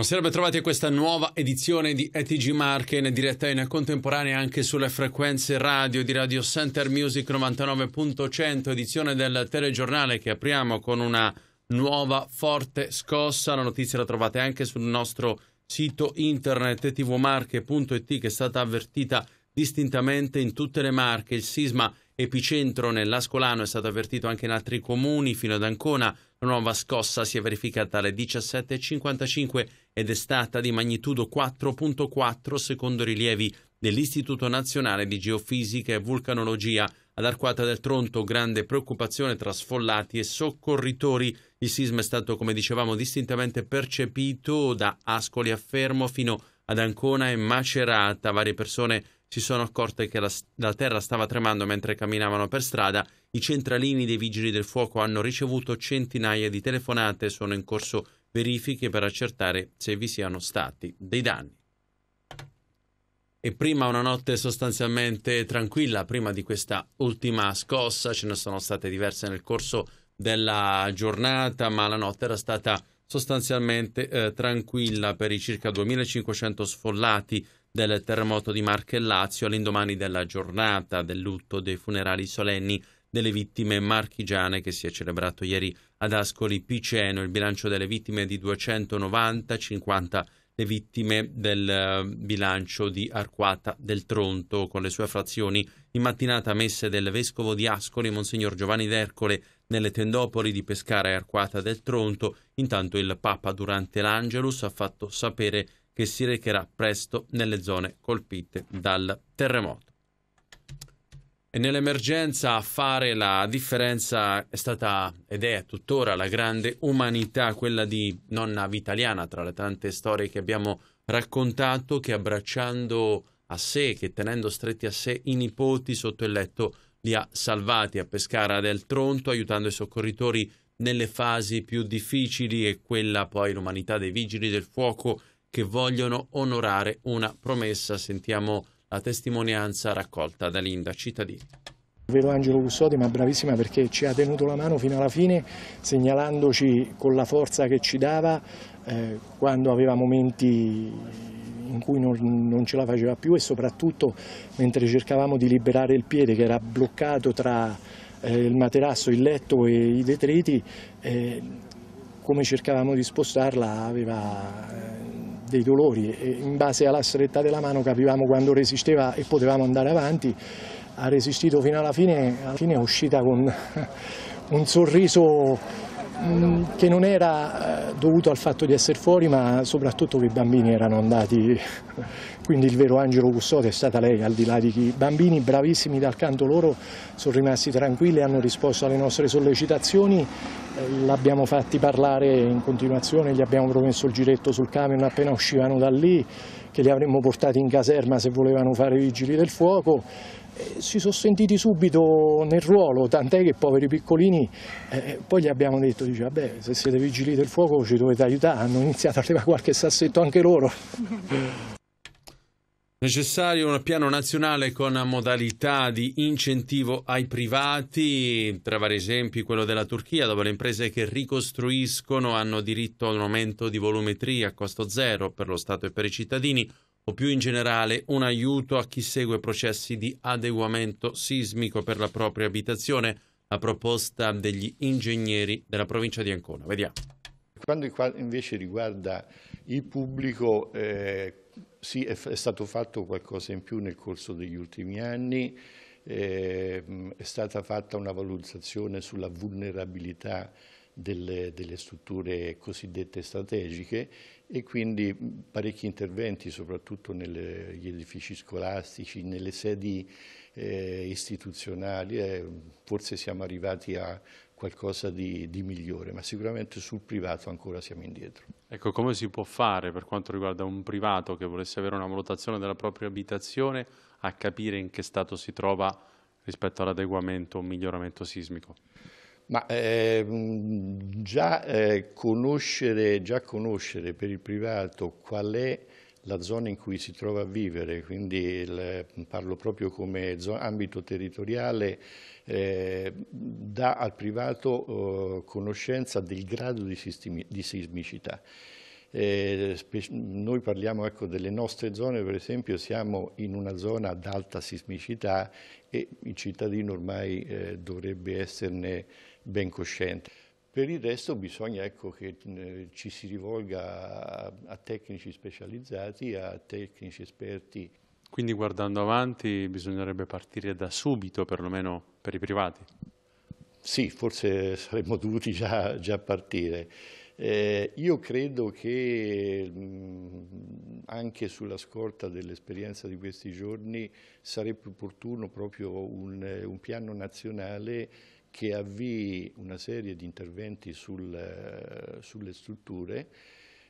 Buonasera, trovati a questa nuova edizione di ETG Marche in diretta in contemporanea anche sulle frequenze radio di Radio Center Music 99.100, edizione del telegiornale che apriamo con una nuova forte scossa. La notizia la trovate anche sul nostro sito internet tvmarche.it che è stata avvertita distintamente in tutte le marche. Il sisma epicentro nell'Ascolano è stato avvertito anche in altri comuni fino ad Ancona, la nuova scossa si è verificata alle 17.55 ed è stata di magnitudo 4.4 secondo rilievi dell'Istituto Nazionale di Geofisica e Vulcanologia. Ad Arquata del Tronto grande preoccupazione tra sfollati e soccorritori. Il sisma è stato, come dicevamo, distintamente percepito da Ascoli a Fermo fino ad Ancona e Macerata. Varie persone si sono accorte che la, la terra stava tremando mentre camminavano per strada, i centralini dei vigili del fuoco hanno ricevuto centinaia di telefonate, sono in corso verifiche per accertare se vi siano stati dei danni. E prima una notte sostanzialmente tranquilla, prima di questa ultima scossa, ce ne sono state diverse nel corso della giornata, ma la notte era stata sostanzialmente eh, tranquilla per i circa 2500 sfollati del terremoto di Marche e Lazio all'indomani della giornata del lutto dei funerali solenni delle vittime marchigiane che si è celebrato ieri ad Ascoli Piceno. Il bilancio delle vittime è di 290, 50 le vittime del eh, bilancio di Arquata del Tronto con le sue frazioni in mattinata messe del vescovo di Ascoli, Monsignor Giovanni d'Ercole, nelle tendopoli di Pescara e Arquata del Tronto. Intanto il Papa durante l'Angelus ha fatto sapere che si recherà presto nelle zone colpite dal terremoto. E nell'emergenza a fare la differenza è stata ed è tuttora la grande umanità, quella di nonna Vitaliana, tra le tante storie che abbiamo raccontato, che abbracciando a sé, che tenendo stretti a sé i nipoti sotto il letto, li ha salvati a Pescara del Tronto, aiutando i soccorritori nelle fasi più difficili e quella poi l'umanità dei vigili del fuoco che vogliono onorare una promessa. Sentiamo la testimonianza raccolta da Linda Cittadini vero Angelo Custodi ma bravissima perché ci ha tenuto la mano fino alla fine segnalandoci con la forza che ci dava eh, quando aveva momenti in cui non, non, ce la faceva più e soprattutto mentre cercavamo di liberare il piede che era bloccato tra eh, il materasso, il letto e i detriti, eh, come cercavamo di spostarla aveva eh, dei dolori e in base alla stretta della mano capivamo quando resisteva e potevamo andare avanti. Ha resistito fino alla fine, alla fine è uscita con un sorriso mm, che non era eh, dovuto al fatto di essere fuori ma soprattutto che i bambini erano andati quindi il vero Angelo Custode è stata lei, al di là di chi. bambini bravissimi dal canto loro sono rimasti tranquilli, hanno risposto alle nostre sollecitazioni, eh, l'abbiamo fatti parlare in continuazione, gli abbiamo promesso il giretto sul camion appena uscivano da lì, che li avremmo portati in caserma se volevano fare i vigili del fuoco, eh, si sono sentiti subito nel ruolo, tant'è che poveri piccolini, eh, eh, poi gli abbiamo detto, dice, vabbè, se siete vigili del fuoco ci dovete aiutare, hanno iniziato a levare qualche sassetto anche loro. Necessario un piano nazionale con modalità di incentivo ai privati, tra vari esempi quello della Turchia, dove le imprese che ricostruiscono hanno diritto ad un aumento di volumetria a costo zero per lo Stato e per i cittadini, o più in generale un aiuto a chi segue processi di adeguamento sismico per la propria abitazione, a proposta degli ingegneri della provincia di Ancona. Vediamo. Quando invece riguarda il pubblico... Eh sì, è, è, stato fatto qualcosa in più nel corso degli ultimi anni, eh, è stata fatta una valutazione sulla vulnerabilità delle, delle, strutture cosiddette strategiche e quindi parecchi interventi, soprattutto negli edifici scolastici, nelle sedi eh, istituzionali, eh, forse siamo arrivati a qualcosa di, di, migliore, ma sicuramente sul privato ancora siamo indietro. Ecco, come si può fare per quanto riguarda un privato che volesse avere una valutazione della propria abitazione a capire in che stato si trova rispetto all'adeguamento o miglioramento sismico? Ma eh, già, eh, conoscere, già conoscere per il privato qual è la zona in cui si trova a vivere, quindi il, parlo proprio come ambito territoriale, eh, dà al privato eh, conoscenza del grado di, sistemi, di sismicità. Eh, noi parliamo ecco, delle nostre zone, per esempio siamo in una zona ad alta sismicità e il cittadino ormai eh, dovrebbe esserne ben cosciente. Per il resto bisogna ecco, che eh, ci si rivolga a, tecnici specializzati, a tecnici esperti. Quindi guardando avanti bisognerebbe partire da subito, perlomeno per i privati? Sì, forse saremmo dovuti già, già partire. Eh, io credo che mh, mm, anche sulla scorta dell'esperienza di questi giorni sarebbe opportuno proprio un, un piano nazionale che avvii una serie di interventi sul, eh, sulle strutture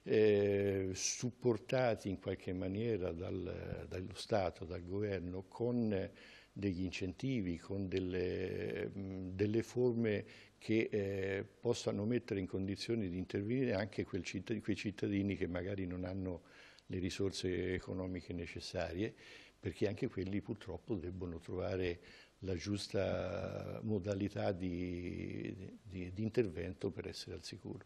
eh, supportati in qualche maniera dal, dallo Stato, dal governo, con degli incentivi, con delle, delle forme che eh, possano mettere in condizione di intervenire anche quei cittadini che magari non hanno le risorse economiche necessarie, perché anche quelli purtroppo debbono trovare la giusta modalità di, di, di intervento per essere al sicuro.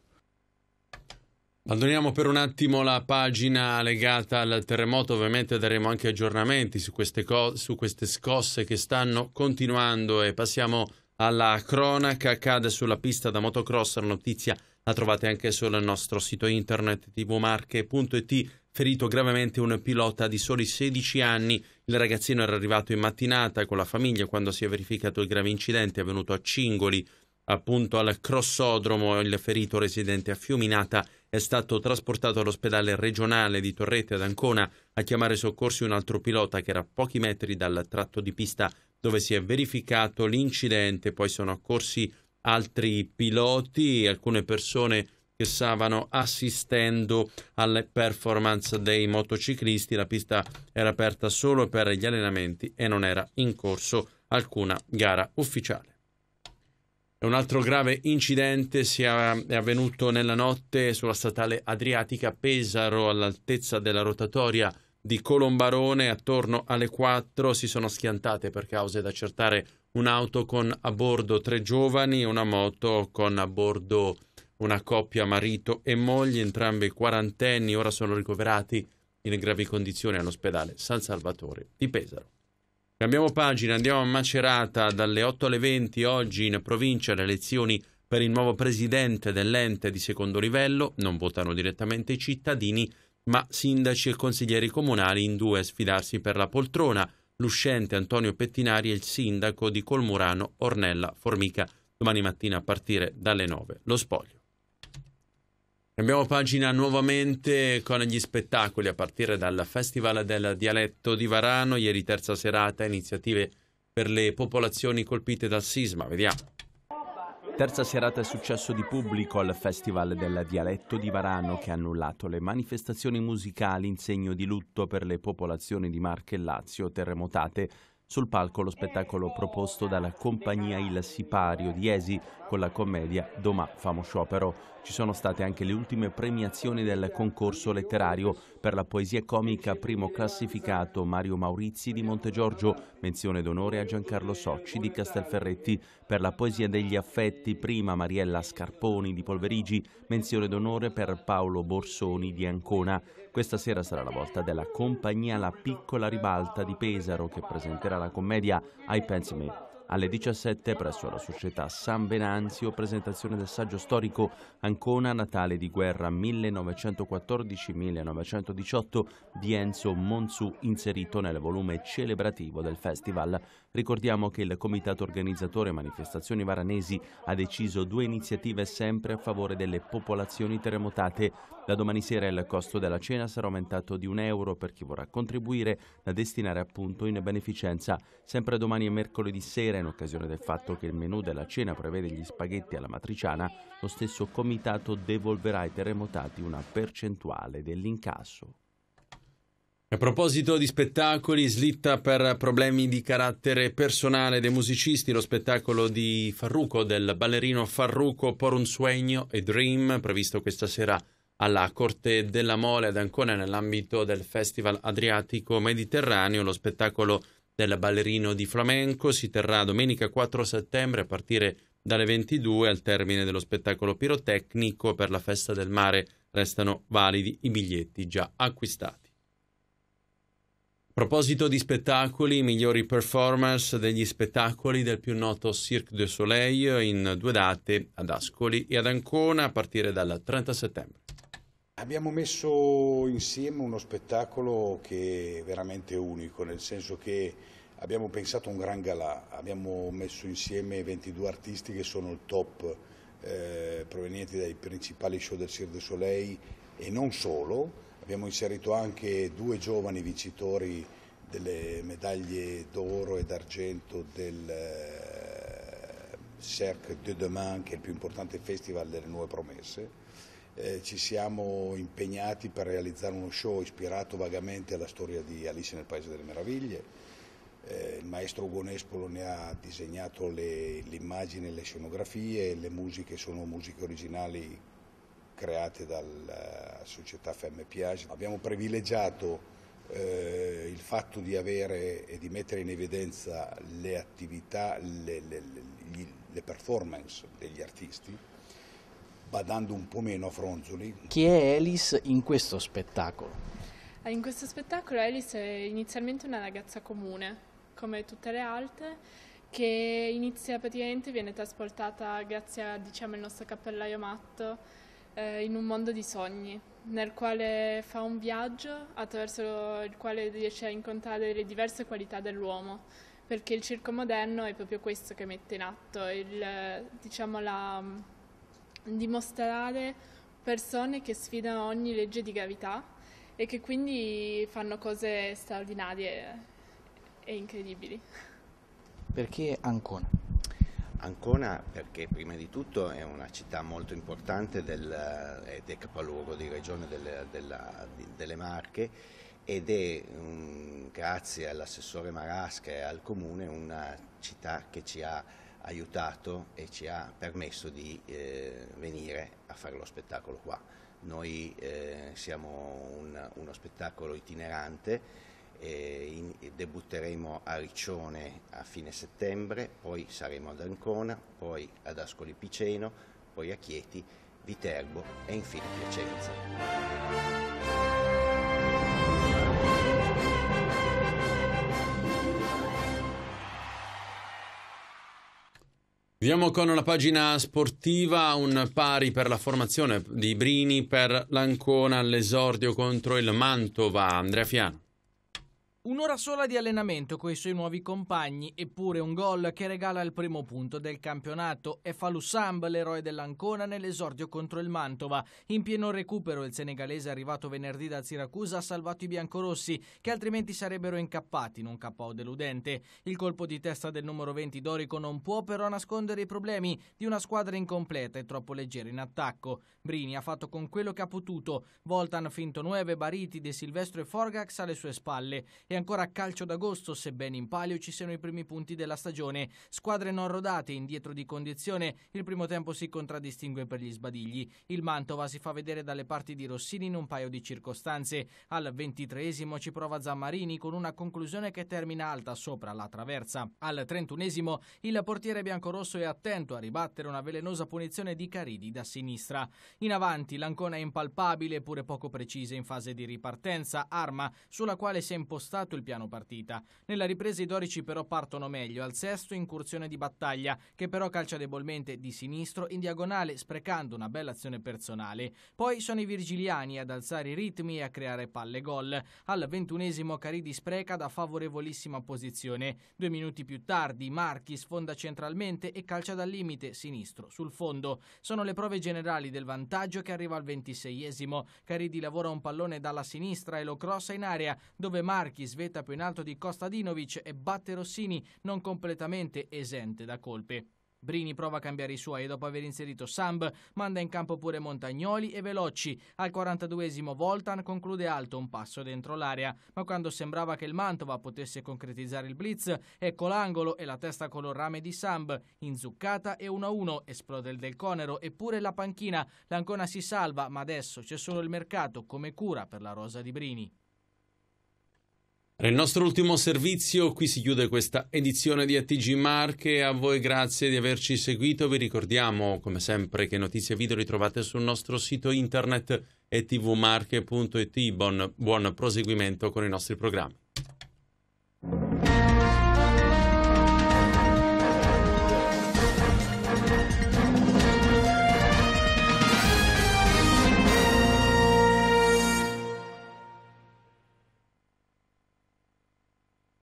Abbandoniamo per un attimo la pagina legata al terremoto, ovviamente daremo anche aggiornamenti su queste, co- su queste scosse che stanno continuando e passiamo alla cronaca, accade sulla pista da motocross, la notizia la trovate anche sul nostro sito internet tvmarche.it ferito gravemente un pilota di soli 16 anni. Il ragazzino era arrivato in mattinata con la famiglia quando si è verificato il grave incidente avvenuto a Cingoli, appunto al crossodromo. Il ferito residente a Fiuminata è stato trasportato all'ospedale regionale di Torrette ad Ancona a chiamare soccorsi un altro pilota che era a pochi metri dal tratto di pista dove si è verificato l'incidente. Poi sono accorsi altri piloti, alcune persone che stavano assistendo alle performance dei motociclisti. La pista era aperta solo per gli allenamenti e non era in corso alcuna gara ufficiale. Un altro grave incidente è avvenuto nella notte sulla statale Adriatica Pesaro all'altezza della rotatoria di Colombarone attorno alle 4 si sono schiantate per cause da accertare un'auto con a bordo tre giovani e una moto con a bordo tre giovani una coppia marito e moglie, entrambi quarantenni, ora sono ricoverati in gravi condizioni all'ospedale San Salvatore di Pesaro. Cambiamo pagina, andiamo a Macerata dalle 8 alle 20 oggi in provincia le elezioni per il nuovo presidente dell'ente di secondo livello, non votano direttamente i cittadini, ma sindaci e consiglieri comunali in due a sfidarsi per la poltrona, l'uscente Antonio Pettinari e il sindaco di Colmurano Ornella Formica, domani mattina a partire dalle 9. Lo spoglio. Abbiamo pagina nuovamente con gli spettacoli a partire dal Festival del Dialetto di Varano, ieri terza serata, iniziative per le popolazioni colpite dal sisma. Vediamo. Terza serata è successo di pubblico al Festival del Dialetto di Varano che ha annullato le manifestazioni musicali in segno di lutto per le popolazioni di Marche e Lazio terremotate sul palco lo spettacolo proposto dalla compagnia Il Sipario di Esi con la commedia Domà famo sciopero. Ci sono state anche le ultime premiazioni del concorso letterario per la poesia comica primo classificato Mario Maurizi di Montegiorgio, menzione d'onore a Giancarlo Socci di Castelferretti, per la poesia degli affetti prima Mariella Scarponi di Polverigi, menzione d'onore per Paolo Borsoni di Ancona. Questa sera sarà la volta della compagnia La Piccola Ribalta di Pesaro che presenterà la commedia I Pensi Me alle 17 presso la società San Venanzio presentazione del saggio storico Ancona Natale di guerra 1914-1918 di Enzo Monzu inserito nel volume celebrativo del festival. Ricordiamo che il comitato organizzatore Manifestazioni Varanesi ha deciso due iniziative sempre a favore delle popolazioni terremotate. Da domani sera il costo della cena sarà aumentato di un euro per chi vorrà contribuire da destinare appunto in beneficenza. Sempre domani e mercoledì sera sera, in occasione del fatto che il menù della cena prevede gli spaghetti alla matriciana, lo stesso comitato devolverà ai terremotati una percentuale dell'incasso. A proposito di spettacoli, slitta per problemi di carattere personale dei musicisti lo spettacolo di Farruco, del ballerino Farruco Por un sueño e Dream, previsto questa sera alla Corte della Mole ad Ancona nell'ambito del Festival Adriatico Mediterraneo. Lo spettacolo di del ballerino di flamenco si terrà domenica 4 settembre a partire dalle 22 al termine dello spettacolo pirotecnico per la festa del mare. Restano validi i biglietti già acquistati. A proposito di spettacoli, migliori performance degli spettacoli del più noto Cirque du Soleil in due date ad Ascoli e ad Ancona a partire dal 30 settembre. Abbiamo messo insieme uno spettacolo che è veramente unico, nel senso che abbiamo pensato un gran galà, abbiamo messo insieme 22 artisti che sono il top eh, provenienti dai principali show del Cirque du Soleil e non solo, abbiamo inserito anche due giovani vincitori delle medaglie d'oro e d'argento del eh, Cercle de Demain, che è il più importante festival delle nuove promesse eh, ci siamo impegnati per realizzare uno show ispirato vagamente alla storia di Alice nel Paese delle Meraviglie. Eh, il maestro Ugo Nespolo ne ha disegnato le, l'immagine, le scenografie, le musiche sono musiche originali create dalla eh, società Femme Piage. Abbiamo privilegiato eh, il fatto di avere e di mettere in evidenza le attività, le, le, le performance degli artisti badando un po' meno Fronzoli. Chi è Alice in questo spettacolo? Eh, in questo spettacolo Alice è inizialmente una ragazza comune, come tutte le altre, che inizia praticamente, viene trasportata grazie al diciamo, nostro cappellaio matto eh, in un mondo di sogni, nel quale fa un viaggio attraverso il quale riesce a incontrare le diverse qualità dell'uomo, perché il circo moderno è proprio questo che mette in atto, il, diciamo, la dimostrare persone che sfidano ogni legge di gravità e che quindi fanno cose straordinarie e incredibili. Perché Ancona? Ancona perché prima di tutto è una città molto importante del, eh, ed è capoluogo di regione delle, della, delle Marche ed è, mm, grazie all'assessore Marasca e al comune, una città che ci ha aiutato e ci ha permesso di eh, venire a fare lo spettacolo qua. Noi eh, siamo un, uno spettacolo itinerante, eh, in, debutteremo a Riccione a fine settembre, poi saremo ad Ancona, poi ad Ascoli Piceno, poi a Chieti, Viterbo e infine Piacenza. Andiamo con la pagina sportiva, un pari per la formazione di Brini per l'Ancona all'esordio contro il Mantova. Andrea Fiano. Un'ora sola di allenamento con i suoi nuovi compagni, eppure un gol che regala il primo punto del campionato. È Falussamb, l'eroe dell'Ancona, nell'esordio contro il Mantova. In pieno recupero, il senegalese arrivato venerdì da Siracusa ha salvato i biancorossi, che altrimenti sarebbero incappati in un KO deludente. Il colpo di testa del numero 20 Dorico non può però nascondere i problemi di una squadra incompleta e troppo leggera in attacco. Brini ha fatto con quello che ha potuto. Voltan finto 9, Bariti, De Silvestro e Forgax alle sue spalle. E e ancora a calcio d'agosto, sebbene in palio ci siano i primi punti della stagione. Squadre non rodate, indietro di condizione, il primo tempo si contraddistingue per gli sbadigli. Il Mantova si fa vedere dalle parti di Rossini in un paio di circostanze. Al ventitreesimo ci prova Zammarini con una conclusione che termina alta sopra la traversa. Al trentunesimo il portiere biancorosso è attento a ribattere una velenosa punizione di Caridi da sinistra. In avanti l'Ancona è impalpabile, pure poco precisa in fase di ripartenza, arma sulla quale si è impostato adottato il piano partita. Nella ripresa i dorici però partono meglio, al sesto incursione di battaglia, che però calcia debolmente di sinistro in diagonale sprecando una bella azione personale. Poi sono i virgiliani ad alzare i ritmi e a creare palle gol. Al ventunesimo Caridi spreca da favorevolissima posizione. Due minuti più tardi Marchi sfonda centralmente e calcia dal limite sinistro sul fondo. Sono le prove generali del vantaggio che arriva al ventiseiesimo. Caridi lavora un pallone dalla sinistra e lo crossa in area dove Marchi svetta più in alto di Kostadinovic e batte Rossini non completamente esente da colpe. Brini prova a cambiare i suoi e dopo aver inserito Samb manda in campo pure Montagnoli e Veloci. Al 42esimo Voltan conclude alto un passo dentro l'area, ma quando sembrava che il Mantova potesse concretizzare il blitz, ecco l'angolo e la testa color rame di Samb, inzuccata e 1-1, esplode il del Conero e pure la panchina. L'Ancona si salva, ma adesso c'è solo il mercato come cura per la rosa di Brini. È il nostro ultimo servizio, qui si chiude questa edizione di ATG Marche, a voi grazie di averci seguito, vi ricordiamo come sempre che notizie e video li trovate sul nostro sito internet e buon, buon proseguimento con i nostri programmi.